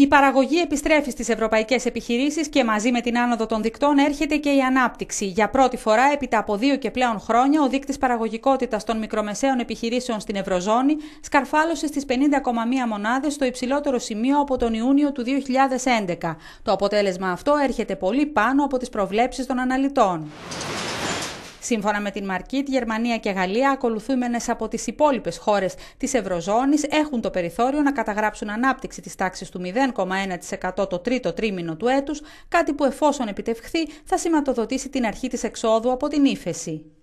Η παραγωγή επιστρέφει στις ευρωπαϊκές επιχειρήσεις και μαζί με την άνοδο των δικτών έρχεται και η ανάπτυξη. Για πρώτη φορά, έπειτα από δύο και πλέον χρόνια, ο δείκτης παραγωγικότητας των μικρομεσαίων επιχειρήσεων στην Ευρωζώνη σκαρφάλωσε στις 50,1 μονάδες στο υψηλότερο σημείο από τον Ιούνιο του 2011. Το αποτέλεσμα αυτό έρχεται πολύ πάνω από τις προβλέψεις των αναλυτών. Σύμφωνα με την Μαρκίτ, Γερμανία και Γαλλία, ακολουθούμενες από τις υπόλοιπες χώρες της Ευρωζώνης, έχουν το περιθώριο να καταγράψουν ανάπτυξη της τάξης του 0,1% το τρίτο τρίμηνο του έτους, κάτι που εφόσον επιτευχθεί θα σηματοδοτήσει την αρχή της εξόδου από την ύφεση.